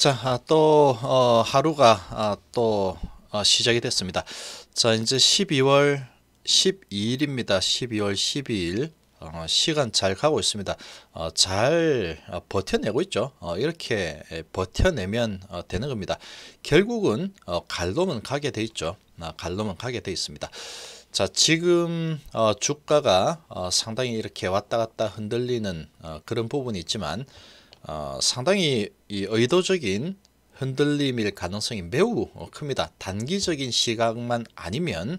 자, 아, 또 어, 하루가 아, 또 어, 시작이 됐습니다. 자, 이제 12월 12일입니다. 12월 12일 어, 시간 잘 가고 있습니다. 어, 잘 어, 버텨내고 있죠. 어, 이렇게 버텨내면 어, 되는 겁니다. 결국은 어, 갈놈은 가게 돼 있죠. 아, 갈놈은 가게 돼 있습니다. 자 지금 어, 주가가 어, 상당히 이렇게 왔다 갔다 흔들리는 어, 그런 부분이 있지만 어, 상당히 이 의도적인 흔들림일 가능성이 매우 어, 큽니다. 단기적인 시각만 아니면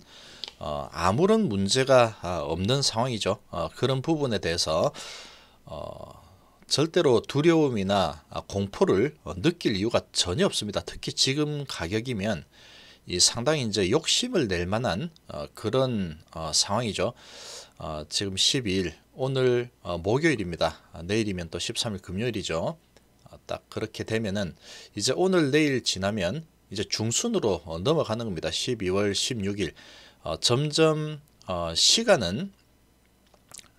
어, 아무런 문제가 아, 없는 상황이죠. 어, 그런 부분에 대해서 어, 절대로 두려움이나 아, 공포를 어, 느낄 이유가 전혀 없습니다. 특히 지금 가격이면 이 상당히 이제 욕심을 낼 만한 어, 그런 어, 상황이죠. 어, 지금 12일 오늘 어, 목요일입니다. 아, 내일이면 또 13일 금요일이죠. 아, 딱 그렇게 되면은 이제 오늘 내일 지나면 이제 중순으로 어, 넘어가는 겁니다. 12월 16일 어, 점점 어, 시간은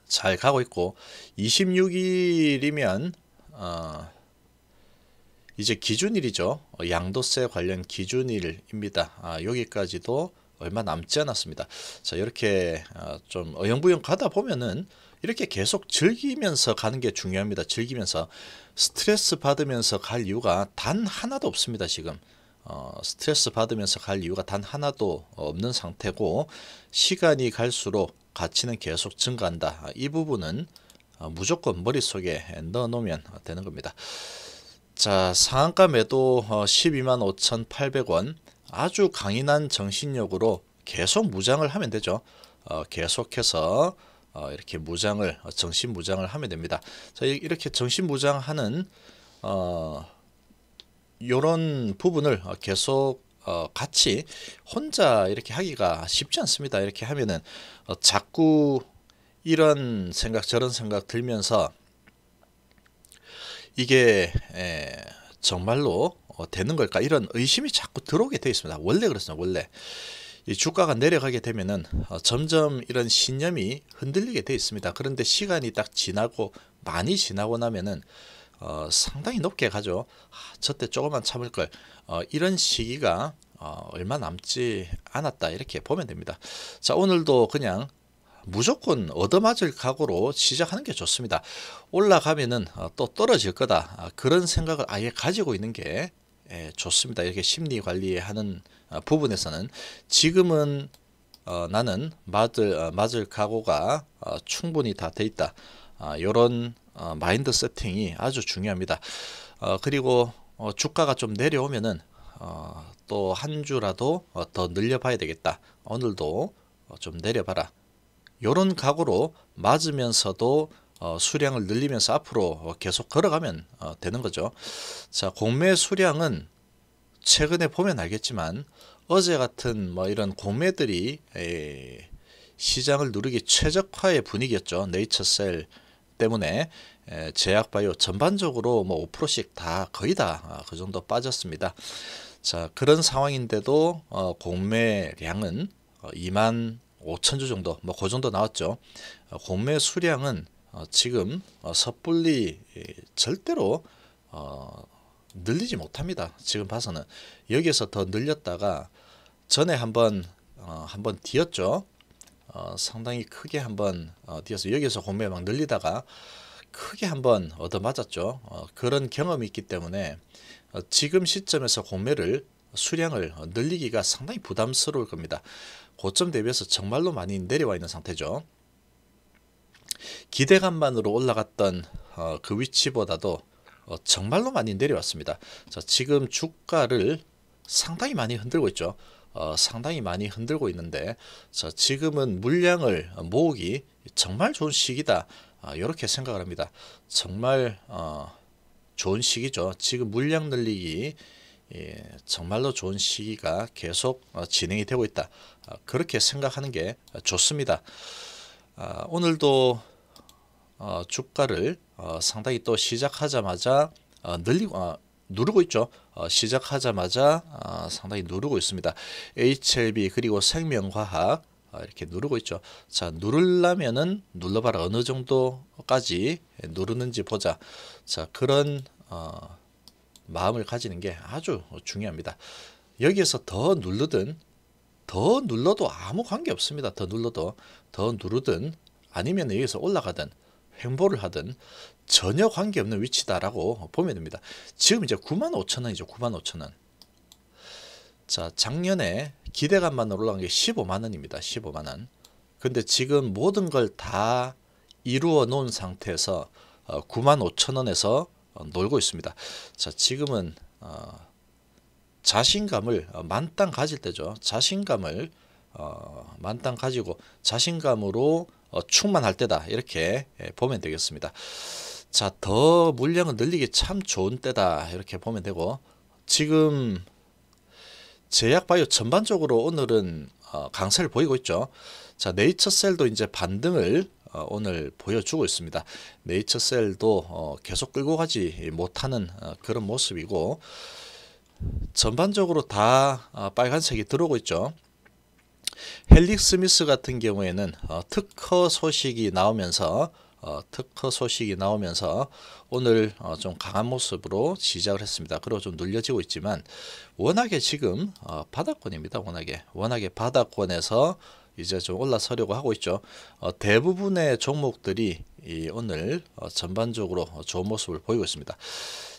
잘 가고 있고 26일이면 어, 이제 기준일이죠. 어, 양도세 관련 기준일입니다. 아, 여기까지도 얼마 남지 않았습니다. 자 이렇게 어, 좀 어영부영 가다 보면은 이렇게 계속 즐기면서 가는 게 중요합니다. 즐기면서 스트레스 받으면서 갈 이유가 단 하나도 없습니다. 지금 어, 스트레스 받으면서 갈 이유가 단 하나도 없는 상태고 시간이 갈수록 가치는 계속 증가한다. 아, 이 부분은 어, 무조건 머릿속에 넣어놓으면 되는 겁니다. 자 상한가 매도 1 어, 2 5,800원 아주 강인한 정신력으로 계속 무장을 하면 되죠. 어, 계속해서 어, 이렇게 무장을 어, 정신 무장을 하면 됩니다. 자 이렇게 정신 무장하는 어, 이런 부분을 어, 계속 어, 같이 혼자 이렇게 하기가 쉽지 않습니다. 이렇게 하면은 어, 자꾸 이런 생각 저런 생각 들면서 이게 에, 정말로 어, 되는 걸까 이런 의심이 자꾸 들어오게 되어 있습니다. 원래 그렇습니다. 원래 이 주가가 내려가게 되면은 어, 점점 이런 신념이 흔들리게 되어 있습니다. 그런데 시간이 딱 지나고 많이 지나고 나면은 어, 상당히 높게 가죠. 아, 저때 조금만 참을 걸. 어, 이런 시기가 어, 얼마 남지 않았다 이렇게 보면 됩니다. 자 오늘도 그냥 무조건 얻어맞을 각오로 시작하는 게 좋습니다. 올라가면은 어, 또 떨어질 거다. 아, 그런 생각을 아예 가지고 있는 게 예, 좋습니다. 이렇게 심리 관리하는 어, 부분에서는 지금은 어, 나는 맞을, 맞을 각오가 충분히 다 돼 있다. 이런 아, 마인드 세팅이 아주 중요합니다. 그리고 주가가 좀 내려오면은 또 한 주라도 더 늘려봐야 되겠다. 오늘도 좀 내려봐라. 이런 각오로 맞으면서도 어, 수량을 늘리면서 앞으로 계속 걸어가면 어, 되는 거죠. 자, 공매 수량은 최근에 보면 알겠지만 어제 같은 뭐 이런 공매들이 에, 시장을 누르기 최적화의 분위기였죠. 네이처셀 때문에 에, 제약바이오 전반적으로 뭐 5%씩 다 거의 다그 어, 아, 정도 빠졌습니다. 자 그런 상황인데도 어, 공매량은 2만 어, 5천주 정도 뭐 그 정도 나왔죠. 어, 공매 수량은 어, 지금 어, 섣불리 절대로 늘리지 못합니다. 지금 봐서는 여기에서 더 늘렸다가 전에 한번 한번 뒤었죠. 상당히 크게 한번 뒤어서 여기에서 공매 막 늘리다가 크게 한번 얻어맞았죠. 그런 경험이 있기 때문에 지금 시점에서 공매를 수량을 늘리기가 상당히 부담스러울 겁니다. 고점 대비해서 정말로 많이 내려와 있는 상태죠. 기대감만으로 올라갔던 어, 그 위치보다도 어, 정말로 많이 내려왔습니다. 자, 지금 주가를 상당히 많이 흔들고 있죠. 어, 상당히 많이 흔들고 있는데 자, 지금은 물량을 모으기 정말 좋은 시기다. 이렇게 아, 생각을 합니다. 정말 어, 좋은 시기죠. 지금 물량 늘리기 예, 정말로 좋은 시기가 계속 어, 진행이 되고 있다. 아, 그렇게 생각하는 게 좋습니다. 아, 오늘도 어, 주가를 어, 상당히 또 시작하자마자 늘리고 누르고 있죠. 시작하자마자 상당히 누르고 있습니다. HLB 그리고 생명과학 이렇게 누르고 있죠. 자 누르려면은 눌러봐라 어느 정도까지 누르는지 보자. 자 그런 어, 마음을 가지는 게 아주 중요합니다. 여기에서 더 누르든 더 눌러도 아무 관계 없습니다. 더 눌러도 더 누르든 아니면 여기서 올라가든 횡보를 하든 전혀 관계없는 위치다라고 보면 됩니다. 지금 이제 9 5 0원이죠9 5 0원 자, 작년에 기대감만 올라간 게 15만원입니다. 15만원. 근데 지금 모든 걸 다 이루어 놓은 상태에서 9 5 0원에서 어, 놀고 있습니다. 자, 지금은 어, 자신감을 어, 만땅 가질 때죠. 자신감을 어, 만땅 가지고 자신감으로 어, 충만할 때다. 이렇게 예, 보면 되겠습니다. 자, 더 물량을 늘리기 참 좋은 때다. 이렇게 보면 되고 지금 제약바이오 전반적으로 오늘은 어, 강세를 보이고 있죠. 자, 네이처셀도 이제 반등을 어, 오늘 보여주고 있습니다. 네이처셀도 어, 계속 끌고 가지 못하는 어, 그런 모습이고 전반적으로 다 빨간색이 들어오고 있죠. 헬릭 스미스 같은 경우에는 특허 소식이 나오면서 특허 소식이 나오면서 오늘 좀 강한 모습으로 시작을 했습니다. 그리고 좀 눌려지고 있지만 워낙에 지금 바닥권입니다. 워낙에 워낙에 바닥권에서 이제 좀 올라서려고 하고 있죠. 어, 대부분의 종목들이 오늘 어, 전반적으로 좋은 모습을 보이고 있습니다.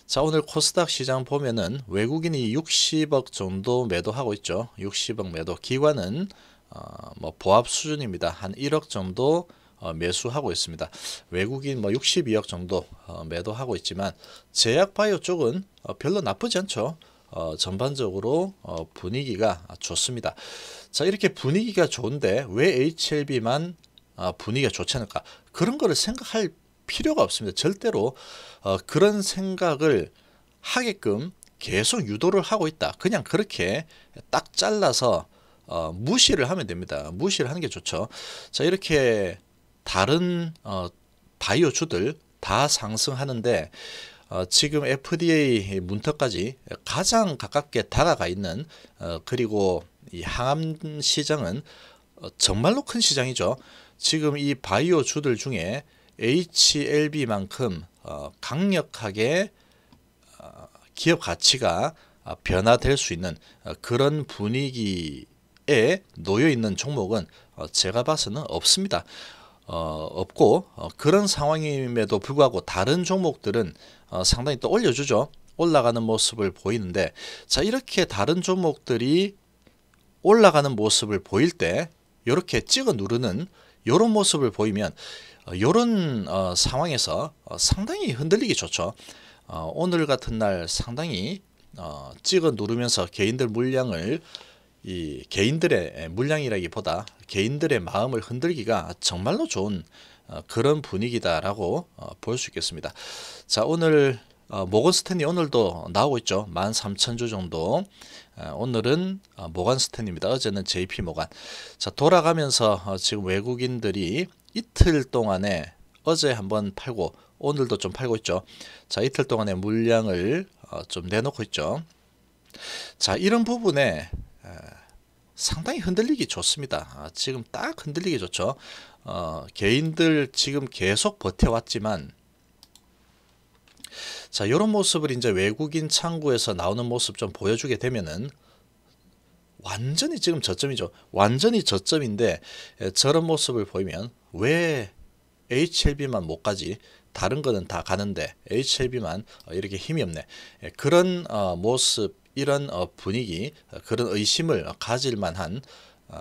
자 오늘 코스닥 시장 보면은 외국인이 60억 정도 매도하고 있죠. 60억 매도 기관은 어, 뭐 보합 수준입니다. 한 1억 정도 어, 매수하고 있습니다. 외국인 뭐 62억 정도 어, 매도하고 있지만 제약바이오 쪽은 어, 별로 나쁘지 않죠. 어, 전반적으로 어, 분위기가 좋습니다. 자 이렇게 분위기가 좋은데 왜 HLB만 어, 분위기가 좋지 않을까 그런 거를 생각할 필요가 없습니다. 절대로 어, 그런 생각을 하게끔 계속 유도를 하고 있다. 그냥 그렇게 딱 잘라서 어, 무시를 하면 됩니다. 무시를 하는 게 좋죠. 자 이렇게 다른 어, 바이오주들 다 상승하는데 어, 지금 FDA 문턱까지 가장 가깝게 다가가 있는 어, 그리고 이 항암 시장은 어, 정말로 큰 시장이죠. 지금 이 바이오 주들 중에 HLB만큼 강력하게 기업 가치가 변화될 수 있는 그런 분위기에 놓여 있는 종목은 제가 봐서는 없습니다. 어, 없고 어, 그런 상황임에도 불구하고 다른 종목들은 어, 상당히 또 올려주죠. 올라가는 모습을 보이는데 자 이렇게 다른 종목들이 올라가는 모습을 보일 때 이렇게 찍어 누르는 이런 모습을 보이면 이런 어, 어, 상황에서 어, 상당히 흔들리기 좋죠. 어, 오늘 같은 날 상당히 어, 찍어 누르면서 개인들 물량을 이 개인들의 물량이라기보다 개인들의 마음을 흔들기가 정말로 좋은 어, 그런 분위기다라고 어, 볼수 있겠습니다. 자 오늘 어, 모건스탠이 오늘도 나오고 있죠. 13,000주 정도. 오늘은 모건스탠입니다. 어제는 JP 모간. 자 돌아가면서 지금 외국인들이 이틀 동안에 어제 한번 팔고 오늘도 좀 팔고 있죠. 자 이틀 동안에 물량을 좀 내놓고 있죠. 자 이런 부분에 상당히 흔들리기 좋습니다. 아, 지금 딱 흔들리기 좋죠. 어, 개인들 지금 계속 버텨왔지만 자 이런 모습을 이제 외국인 창구에서 나오는 모습 좀 보여주게 되면은 완전히 지금 저점이죠. 완전히 저점인데 에, 예, 저런 모습을 보이면 왜 HLB만 못 가지? 다른 거는 다 가는데 HLB만 어, 이렇게 힘이 없네. 에, 예, 그런 어, 모습, 이런 어, 분위기, 어, 그런 의심을 가질 만한 어,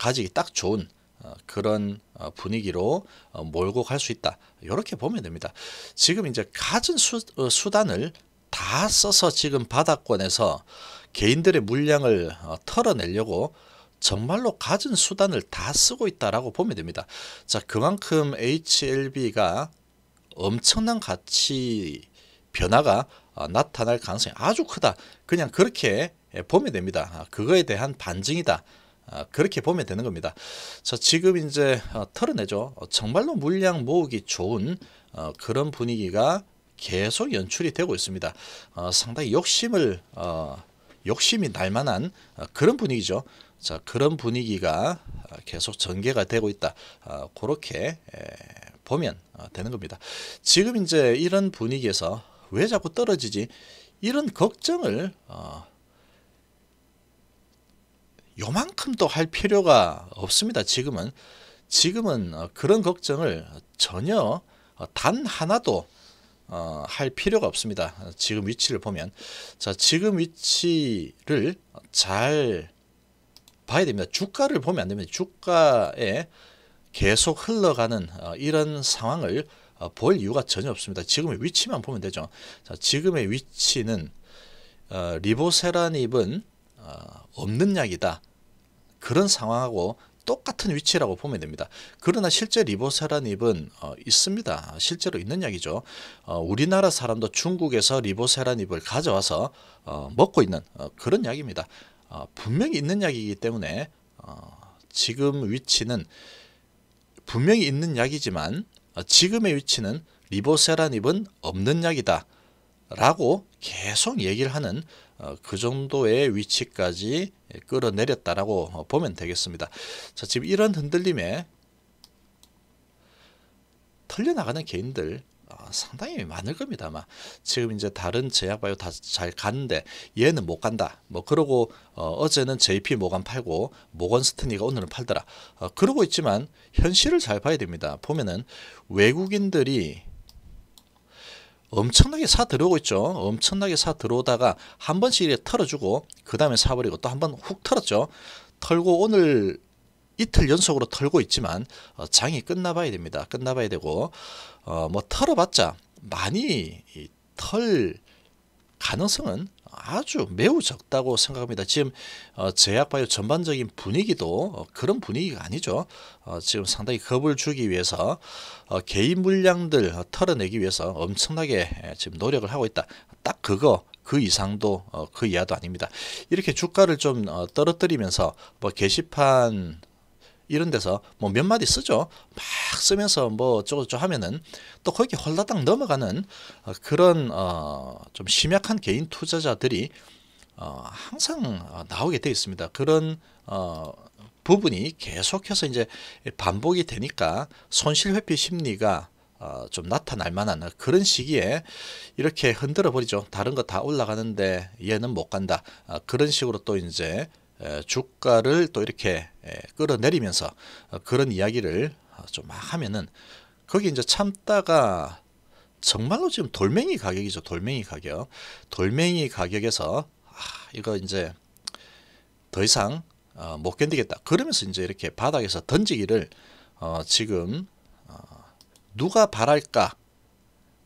가지기 딱 좋은 어, 그런 어, 분위기로 어, 몰고 갈 수 있다. 이렇게 보면 됩니다. 지금 이제 가진 수, 수단을 다 써서 지금 바닷권에서 개인들의 물량을 털어내려고 정말로 가진 수단을 다 쓰고 있다라고 보면 됩니다. 자, 그만큼 HLB가 엄청난 가치 변화가 나타날 가능성이 아주 크다. 그냥 그렇게 보면 됩니다. 아, 그거에 대한 반증이다. 아, 그렇게 보면 되는 겁니다. 자, 지금 이제 어, 털어내죠. 어, 정말로 물량 모으기 좋은 어, 그런 분위기가 계속 연출이 되고 있습니다. 상당히 욕심을 욕심이 날 만한 그런 분위기죠. 자, 그런 분위기가 계속 전개가 되고 있다. 그렇게 보면 되는 겁니다. 지금 이제 이런 분위기에서 왜 자꾸 떨어지지? 이런 걱정을 요만큼도 할 필요가 없습니다. 지금은 지금은 어, 그런 걱정을 전혀 어, 단 하나도 어, 할 필요가 없습니다. 지금 위치를 보면 자 지금 위치를 잘 봐야 됩니다. 주가를 보면 안 됩니다. 주가에 계속 흘러가는 이런 상황을 볼 이유가 전혀 없습니다. 지금의 위치만 보면 되죠. 자, 지금의 위치는 리보세라닙은 없는 약이다. 그런 상황하고 똑같은 위치라고 보면 됩니다. 그러나 실제 리보세라닙은 어, 있습니다. 실제로 있는 약이죠 어, 우리나라 사람도 중국에서 리보세라닙을 가져와서 어, 먹고 있는 어, 그런 약입니다. 어, 분명히 있는 약이기 때문에 어, 지금 위치는 분명히 있는 약이지만 지금의 위치는 리보세라닙은 없는 약이다. 라고 계속 얘기를 하는 어, 그 정도의 위치까지 끌어내렸다라고 어, 보면 되겠습니다. 자, 지금 이런 흔들림에 털려나가는 개인들 어, 상당히 많을 겁니다만 지금 이제 다른 제약바이오 다잘 가는데 얘는 못 간다 뭐 그러고 어, 제는 JP 모간 팔고 모건 스탠리가 오늘은 팔더라 그러고 있지만 현실을 잘 봐야 됩니다 보면은 외국인들이 엄청나게 사 들어오고 있죠. 엄청나게 사 들어오다가 한 번씩 이렇게 털어주고 그 다음에 사버리고 또 한 번 훅 털었죠. 털고 오늘 이틀 연속으로 털고 있지만 어, 장이 끝나봐야 됩니다. 끝나봐야 되고 어, 뭐 털어봤자 많이 털 가능성은 아주 매우 적다고 생각합니다. 지금 어, 제약바이오 전반적인 분위기도 어, 그런 분위기가 아니죠. 어, 지금 상당히 겁을 주기 위해서 개인 물량들 털어내기 위해서 엄청나게 지금 노력을 하고 있다. 딱 그거 그 이상도 그 이하도 아닙니다. 이렇게 주가를 좀 떨어뜨리면서 뭐 게시판 이런 데서 뭐 몇 마디 쓰죠. 막 쓰면서 뭐 어쩌고저쩌고 하면은 또 거기 홀라당 넘어가는 어, 그런 어, 좀 심약한 개인 투자자들이 어, 항상 어, 나오게 돼 있습니다. 그런 어, 부분이 계속해서 이제 반복이 되니까 손실 회피 심리가 어, 좀 나타날 만한 그런 시기에 이렇게 흔들어 버리죠. 다른 거 다 올라가는데 얘는 못 간다. 어, 그런 식으로 또 이제 주가를 또 이렇게 끌어내리면서 어, 그런 이야기를 어, 좀막 하면은 거기 이제 참다가 정말로 지금 돌멩이 가격이죠. 돌멩이 가격. 돌멩이 가격에서 아, 이거 이제 더 이상 어, 못 견디겠다. 그러면서 이제 이렇게 바닥에서 던지기를 어, 지금 어, 누가 바랄까?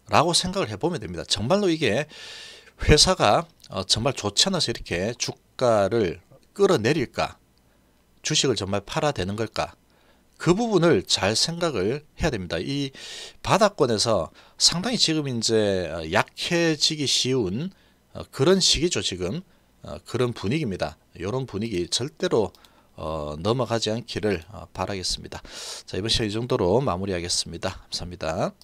라고 생각을 해보면 됩니다. 정말로 이게 회사가 어, 정말 좋지 않아서 이렇게 주가를 끌어내릴까? 주식을 정말 팔아되는 걸까? 그 부분을 잘 생각을 해야 됩니다. 이 바닥권에서 상당히 지금 이제 어, 약해지기 쉬운 어, 그런 시기죠. 지금 어, 그런 분위기입니다. 이런 분위기 절대로 넘어가지 않기를 바라겠습니다. 자, 이번 시간 이 정도로 마무리하겠습니다. 감사합니다.